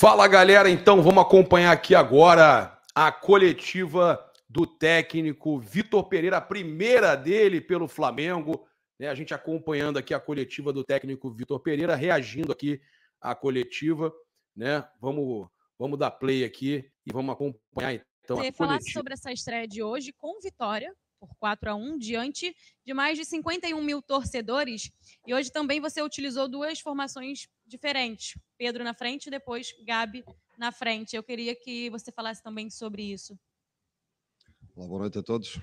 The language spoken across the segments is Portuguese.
Fala galera, então vamos acompanhar aqui agora a coletiva do técnico Vitor Pereira, a primeira dele pelo Flamengo. Né? A gente acompanhando aqui a coletiva do técnico Vitor Pereira, reagindo aqui à coletiva. Né? Vamos, vamos dar play aqui e vamos acompanhar então. Você falar sobre essa estreia de hoje com vitória, por 4 a 1 diante de mais de 51 mil torcedores. E hoje também você utilizou duas formações diferentes: Pedro na frente e depois Gabi na frente. Eu queria que você falasse também sobre isso. Olá, boa noite a todos.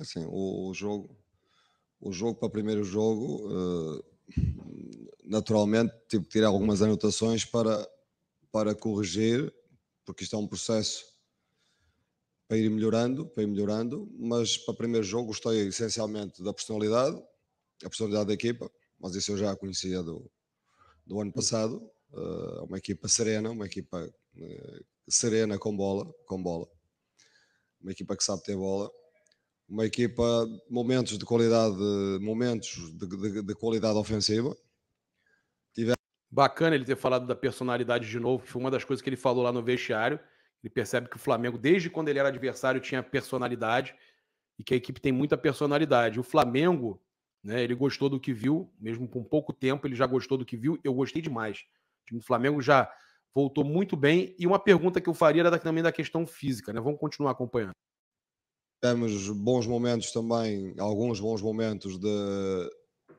Assim, o, o jogo, o jogo para o primeiro jogo, eh, naturalmente tive que tirar algumas anotações para, para corrigir, porque isto é um processo para ir melhorando, para ir melhorando, mas para o primeiro jogo gostei essencialmente da personalidade, a personalidade da equipa, mas isso eu já a conhecia do, do ano passado. Eh, uma equipa serena, uma equipa eh, serena com bola, com bola, uma equipa que sabe ter bola, uma equipa momentos de qualidade, momentos de, de, de qualidade ofensiva. Tiver... Bacana ele ter falado da personalidade de novo, que foi uma das coisas que ele falou lá no vestiário ele percebe que o Flamengo, desde quando ele era adversário, tinha personalidade e que a equipe tem muita personalidade. O Flamengo, né, ele gostou do que viu, mesmo com pouco tempo, ele já gostou do que viu. Eu gostei demais. O time do Flamengo já voltou muito bem. E uma pergunta que eu faria era também da questão física, né? Vamos continuar acompanhando. Temos bons momentos também, alguns bons momentos de,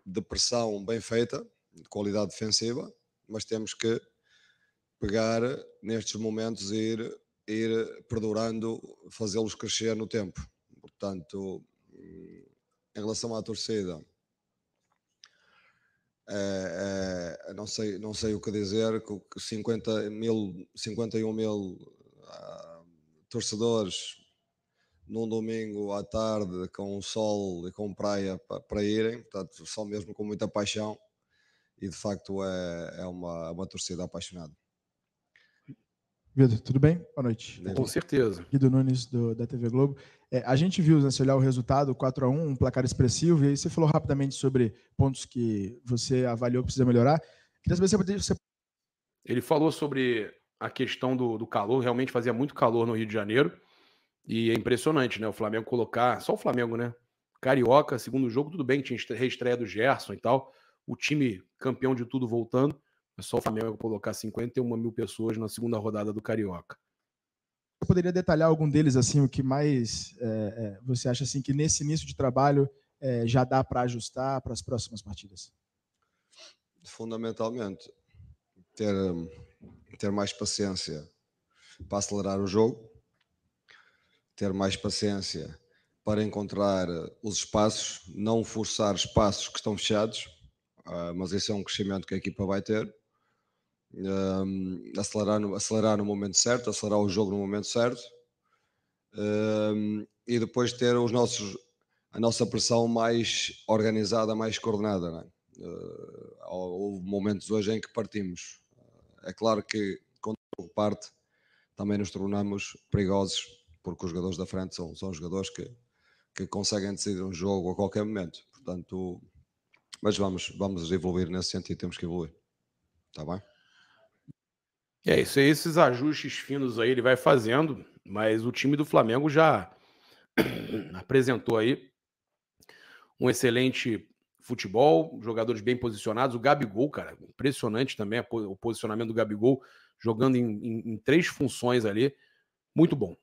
de pressão bem feita, de qualidade defensiva, mas temos que pegar nestes momentos e ir ir perdurando, fazê-los crescer no tempo. Portanto, em relação à torcida, é, é, não, sei, não sei o que dizer, que 50 mil, 51 mil ah, torcedores num domingo à tarde com sol e com praia para, para irem, portanto, só mesmo com muita paixão e de facto é, é uma, uma torcida apaixonada. Vitor, tudo bem? Boa noite. Com certeza. Guido Nunes, do, da TV Globo. É, a gente viu, né, se olhar o resultado, 4 a 1 um placar expressivo, e aí você falou rapidamente sobre pontos que você avaliou que precisa melhorar. Queria saber se você... você... Ele falou sobre a questão do, do calor, realmente fazia muito calor no Rio de Janeiro, e é impressionante, né, o Flamengo colocar, só o Flamengo, né, Carioca, segundo jogo, tudo bem, tinha reestreia do Gerson e tal, o time campeão de tudo voltando, é só o Flamengo colocar 51 mil pessoas na segunda rodada do Carioca. Eu poderia detalhar algum deles, assim, o que mais é, é, você acha assim que nesse início de trabalho é, já dá para ajustar para as próximas partidas? Fundamentalmente, ter, ter mais paciência para acelerar o jogo, ter mais paciência para encontrar os espaços, não forçar espaços que estão fechados, ah, mas esse é um crescimento que a equipa vai ter um, acelerar, no, acelerar no momento certo, acelerar o jogo no momento certo um, e depois ter os nossos, a nossa pressão mais organizada, mais coordenada. É? Uh, houve momentos hoje em que partimos. Ah, é claro que quando o parte também nos tornamos perigosos porque os jogadores da frente são, são jogadores que, que conseguem decidir um jogo a qualquer momento. Portanto, mas vamos, vamos evoluir nesse sentido, temos que evoluir. Está bem? É, isso, esses ajustes finos aí ele vai fazendo, mas o time do Flamengo já apresentou aí um excelente futebol, jogadores bem posicionados. O Gabigol, cara, impressionante também o posicionamento do Gabigol, jogando em, em, em três funções ali. Muito bom.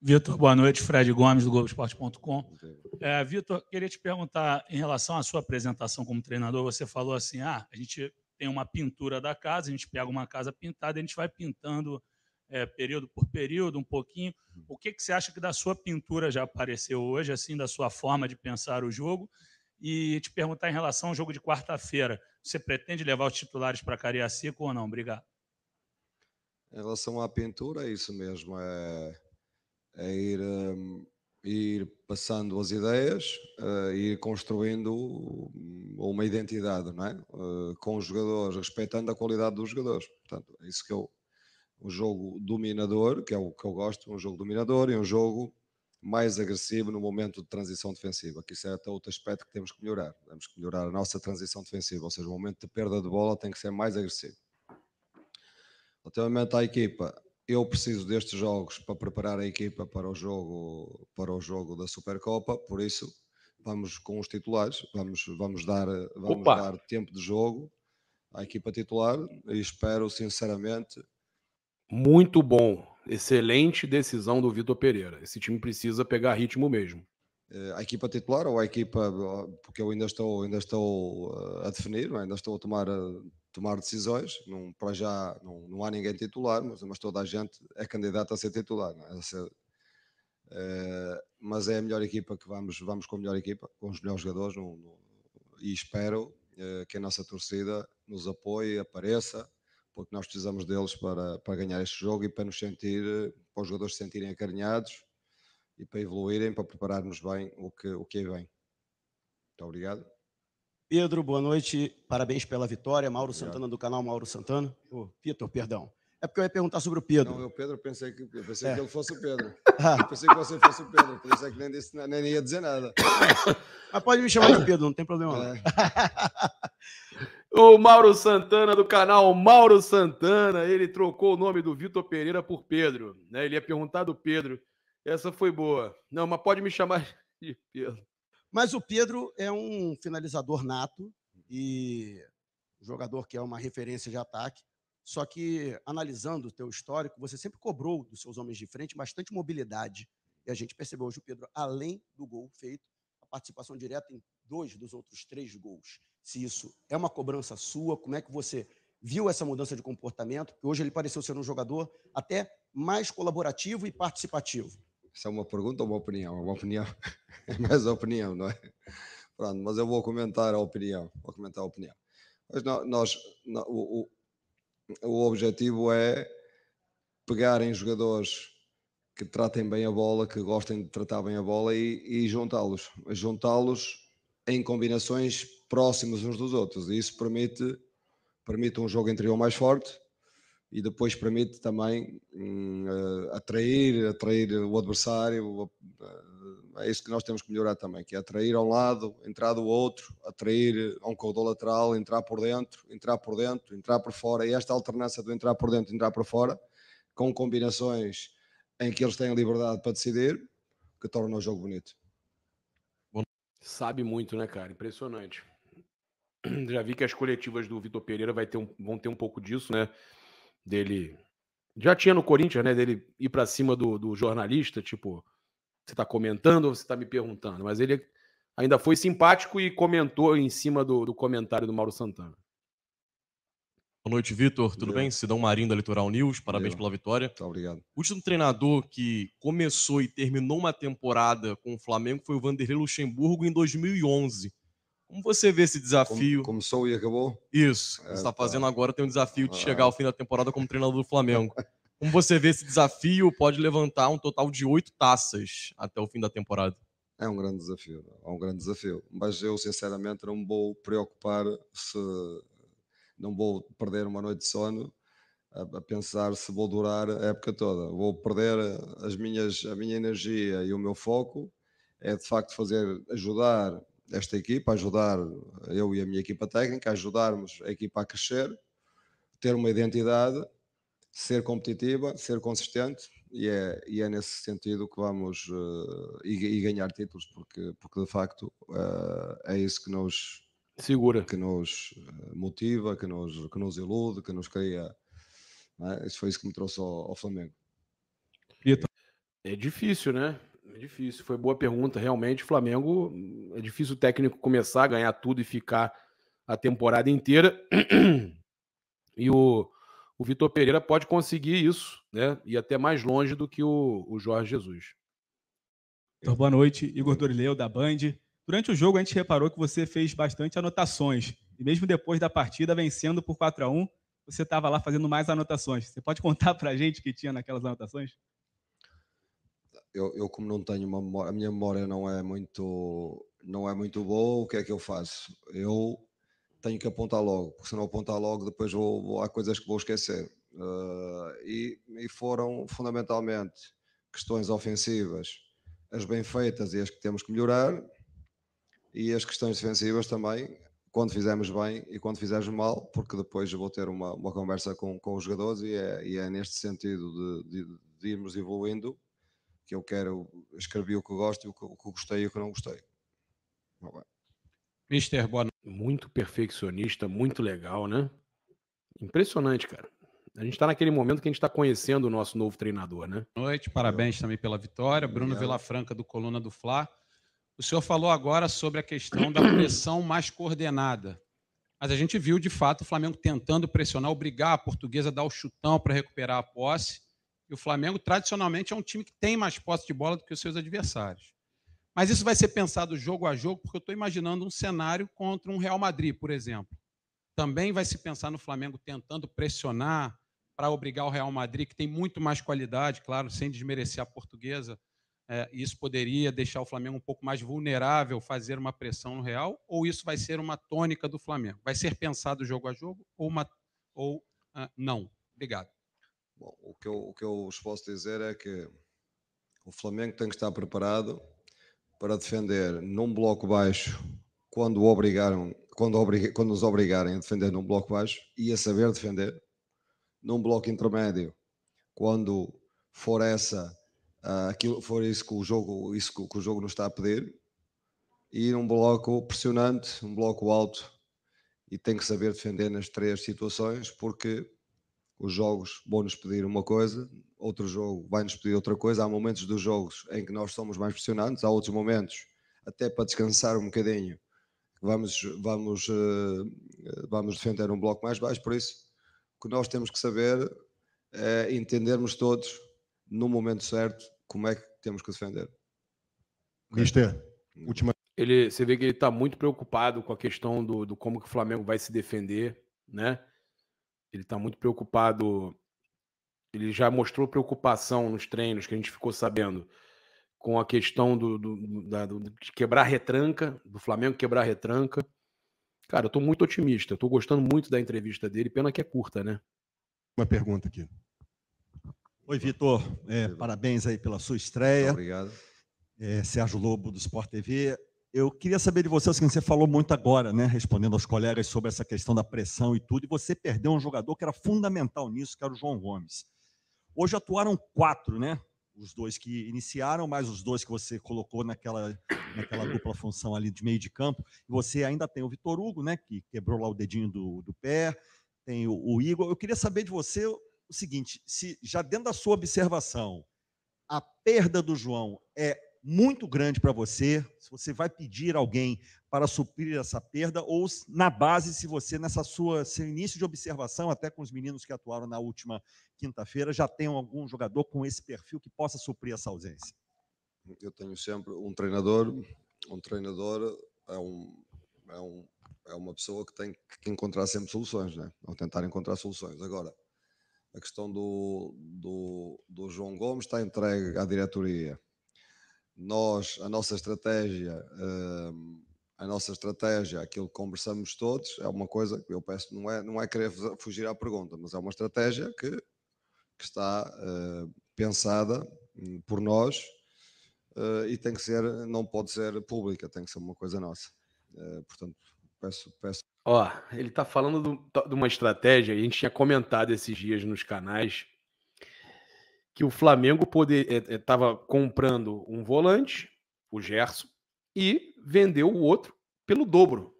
Vitor, boa noite. Fred Gomes, do Globoesporte.com. É, Vitor, queria te perguntar em relação à sua apresentação como treinador. Você falou assim: ah, a gente tem uma pintura da casa, a gente pega uma casa pintada e a gente vai pintando é, período por período, um pouquinho. O que, que você acha que da sua pintura já apareceu hoje, assim, da sua forma de pensar o jogo? E te perguntar em relação ao jogo de quarta-feira, você pretende levar os titulares para Cariacica ou não? Obrigado. Em relação à pintura, é isso mesmo. É, é ir um, ir passando as ideias, uh, eh, ir construindo hum, uma identidade, não é? Uh, com os jogadores, respeitando a qualidade dos jogadores. Portanto, é isso que eu um jogo dominador, que é o que eu gosto, um jogo dominador e um jogo mais agressivo no momento de transição defensiva, que isso é até outro aspecto que temos que melhorar. Temos que melhorar a nossa transição defensiva, ou seja, o momento de perda de bola tem que ser mais agressivo. Ultimamente à equipa, eu preciso destes jogos para preparar a equipa para o jogo, para o jogo da Supercopa, por isso vamos com os titulares, vamos, vamos, dar, vamos Opa. dar tempo de jogo à equipa titular e espero sinceramente. Muito bom, excelente decisão do Vitor Pereira. Esse time precisa pegar ritmo mesmo. Eh, a equipa titular ou a equipa, porque eu ainda estou, ainda estou eh, a definir, é? ainda estou a tomar eh, tomar decisões. Não, para já não, não há ninguém titular, mas, mas toda a gente é candidata a ser titular. É? A ser, uh, mas é a melhor equipa que vamos, vamos com a melhor equipa, com os melhores jogadores, e espero uh, que a nossa torcida nos apoie, apareça, porque nós precisamos deles para, para ganhar este jogo e para nos sentir, para os jogadores se sentirem acarinhados e para evoluírem, para prepararmos bem o que, o que é bem. Muito obrigado. Pedro, boa noite. Parabéns pela vitória. Mauro Obrigado. Santana do canal Mauro Santana. Oh, Vitor, perdão. É porque eu ia perguntar sobre o Pedro. Não, eu Pedro, pensei que, eu pensei é. que ele fosse o Pedro. Ah. Eu pensei que você fosse o Pedro. Por isso é que nem, disse, nem ia dizer nada. Mas pode me chamar de Pedro, não tem problema. É. o Mauro Santana do canal Mauro Santana, ele trocou o nome do Vitor Pereira por Pedro. Né? Ele ia perguntar do Pedro. Essa foi boa. Não, mas pode me chamar de Pedro. Mas o Pedro é um finalizador nato e jogador que é uma referência de ataque. Só que, analisando o teu histórico, você sempre cobrou dos seus homens de frente bastante mobilidade. E a gente percebeu hoje o Pedro, além do gol feito, a participação direta em dois dos outros três gols. Se isso é uma cobrança sua, como é que você viu essa mudança de comportamento? Porque hoje ele pareceu ser um jogador até mais colaborativo e participativo. Isso é uma pergunta ou uma opinião? É uma opinião. É mais a opinião, não é? Pronto, mas eu vou comentar a opinião. Vou comentar a opinião. Mas nós, o, o, o objetivo é pegarem jogadores que tratem bem a bola, que gostem de tratar bem a bola e, e juntá-los. Juntá-los em combinações próximas uns dos outros. E isso permite, permite um jogo interior mais forte, e depois permite também uh, atrair, atrair o adversário. Uh, é isso que nós temos que melhorar também, que é atrair a um lado, entrar do outro, atrair eh, a um corredor lateral, entrar por dentro, entrar por dentro, entrar por fora. E esta alternância do entrar por dentro, entrar por fora, com combinações em que eles têm liberdade para decidir, que torna o jogo bonito. Sabe muito, né, cara? Impressionante. Já vi que as coletivas do Vitor Pereira vai ter um, vão ter um pouco disso, né? dele. Já tinha no Corinthians, né? Dele ir para cima do, do jornalista, tipo, você está comentando ou você está me perguntando? Mas ele ainda foi simpático e comentou em cima do, do comentário do Mauro Santana. Boa noite, Vitor. Tudo Deu. bem? Sidão Marinho da Litoral News, parabéns Deu. pela vitória. Tá, obrigado. O último treinador que começou e terminou uma temporada com o Flamengo foi o Vanderlei Luxemburgo em 2011. Como você vê esse desafio? Como, começou e acabou? Isso. É, está tá. fazendo tá. agora tem um desafio de ah. chegar ao fim da temporada como treinador do Flamengo. Como você vê esse desafio? Pode levantar um total de oito taças até o fim da temporada. É um grande desafio, é um grande desafio. Mas eu, sinceramente, não vou preocupar se não vou perder uma noite de sono né? a, pensar se vou durar a época toda. Vou perder as minhas, a minha energia e o meu foco é de facto fazer ajudar esta equipa, ajudar eu e a minha equipa técnica, ajudarmos a equipa a crescer, ter uma identidade, ser competitiva, ser consistente e é, e é nesse sentido que vamos uh, e, e, ganhar títulos, porque, porque de facto uh, é isso que nos segura, que nos eh, motiva, que nos, que nos ilude, que nos cria. É? Isso foi isso que me trouxe ao, ao Flamengo. É difícil, né? É difícil, foi boa pergunta. Realmente, Flamengo hum, é difícil o técnico começar a ganhar tudo e ficar a temporada inteira. E o, o Vitor Pereira pode conseguir isso, né? E até mais longe do que o, o Jorge Jesus. Então, boa noite, Igor Dorileu, da Band. Durante o jogo, a gente reparou que você fez bastante anotações. E mesmo depois da partida, vencendo por 4 a 1 você estava lá fazendo mais anotações. Você pode contar para a gente o que tinha naquelas anotações? eu, eu como não tenho uma memória, a minha memória não é muito não é muito boa, o que é que eu faço? Eu tenho que apontar logo, porque se não apontar logo, depois vou, vou há coisas que vou esquecer. Uh, e, e, foram fundamentalmente questões ofensivas, as bem feitas e as que temos que melhorar, e as questões defensivas também, quando fizemos bem e quando fizemos mal, porque depois vou ter uma, uma conversa com, com os jogadores e é, e é neste sentido de, de, de irmos evoluindo que eu quero, escrevi o que gosto, o que, o que gostei e o que não gostei. Mister, boa Muito perfeccionista, muito legal, né? Impressionante, cara. A gente está naquele momento que a gente está conhecendo o nosso novo treinador, né? Boa noite, parabéns também pela vitória. Bruno Obrigado. Vilafranca, do Coluna do Fla. O senhor falou agora sobre a questão da pressão mais coordenada. Mas a gente viu, de fato, o Flamengo tentando pressionar, obrigar a portuguesa a dar o chutão para recuperar a posse. E o Flamengo, tradicionalmente, é um time que tem mais posse de bola do que os seus adversários. Mas isso vai ser pensado jogo a jogo, porque eu estou imaginando um cenário contra um Real Madrid, por exemplo. Também vai se pensar no Flamengo tentando pressionar para obrigar o Real Madrid, que tem muito mais qualidade, claro, sem desmerecer a portuguesa. É, isso poderia deixar o Flamengo um pouco mais vulnerável, fazer uma pressão no Real, ou isso vai ser uma tônica do Flamengo? Vai ser pensado jogo a jogo ou, uma, ou uh, não? Obrigado. Bom, o que, eu, o que eu vos posso dizer é que o Flamengo tem que estar preparado para defender num bloco baixo quando, obrigaram, quando, obrig, quando nos obrigarem a defender num bloco baixo e a saber defender num bloco intermédio quando for essa uh, aquilo, for isso que o jogo isso que, que o jogo nos está a pedir e num bloco pressionante um bloco alto e tem que saber defender nas três situações porque os jogos vão-nos pedir uma coisa, outro jogo vai-nos pedir outra coisa. Há momentos dos jogos em que nós somos mais pressionantes, há outros momentos, até para descansar um bocadinho, vamos, vamos, eh, eh, vamos defender um bloco mais baixo. Por isso, o que nós temos que saber é entendermos todos, no momento certo, como é que temos que defender. Mister, última. Ele, você vê que ele está muito preocupado com a questão do, do como que o Flamengo vai se defender, né? Ele está muito preocupado. Ele já mostrou preocupação nos treinos que a gente ficou sabendo com a questão do, do, da, do de quebrar retranca, do Flamengo quebrar retranca. Cara, eu estou muito otimista, estou gostando muito da entrevista dele, pena que é curta, né? Uma pergunta aqui. Oi, Vitor. É, parabéns aí pela sua estreia. Obrigado. É, Sérgio Lobo, do Sport TV. Eu queria saber de você o assim, seguinte: você falou muito agora, né, respondendo aos colegas sobre essa questão da pressão e tudo, e você perdeu um jogador que era fundamental nisso, que era o João Gomes. Hoje atuaram quatro, né? Os dois que iniciaram, mais os dois que você colocou naquela, naquela dupla função ali de meio de campo. E você ainda tem o Vitor Hugo, né? Que quebrou lá o dedinho do, do pé, tem o, o Igor. Eu queria saber de você o seguinte: se já dentro da sua observação, a perda do João é muito grande para você, se você vai pedir alguém para suprir essa perda, ou na base, se você, nessa sua seu início de observação, até com os meninos que atuaram na última quinta-feira, já tem algum jogador com esse perfil que possa suprir essa ausência? Eu tenho sempre um treinador, hum. um treinador é, um, é, um, é uma pessoa que tem que encontrar sempre soluções, né? ou tentar encontrar soluções. Agora, a questão do, do, do João Gomes está entregue à diretoria nós, a nossa estratégia, hum, a nossa estratégia, aquilo que conversamos todos, é uma coisa que eu peço, não é, não é querer fugir à pergunta, mas é uma estratégia que, que está hum, pensada hum, por nós e tem que ser, não pode ser pública, tem que ser uma coisa nossa. portanto, peço. peço. Ó, ele está falando do, de uma estratégia, a gente tinha comentado esses dias nos canais, que o Flamengo estava eh, eh, comprando um volante, o Gerson, e vendeu o outro pelo dobro,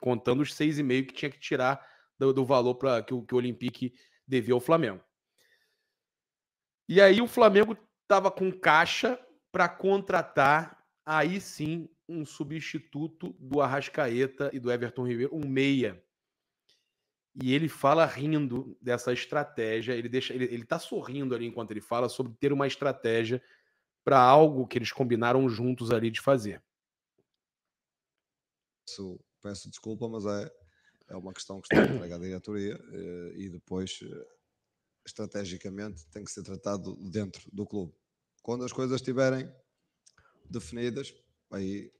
contando os 6,5 que tinha que tirar do, do valor para que, que o Olympique devia ao Flamengo. E aí o Flamengo estava com caixa para contratar aí sim um substituto do Arrascaeta e do Everton Ribeiro, um meia. E ele fala rindo dessa estratégia, ele deixa, ele, ele tá sorrindo ali enquanto ele fala sobre ter uma estratégia para algo que eles combinaram juntos ali de fazer. Peço, peço desculpa, mas é, é uma questão que está entregue à diretoria eh, e depois eh, estrategicamente tem que ser tratado dentro do clube. Quando as coisas estiverem definidas, aí,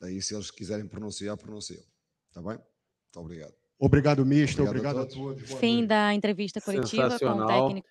aí se eles quiserem pronunciar, pronunciam. Está bem? Muito obrigado. Obrigado, Mister. Obrigado, obrigado a todos. A todos. Fim da entrevista coletiva com o técnico.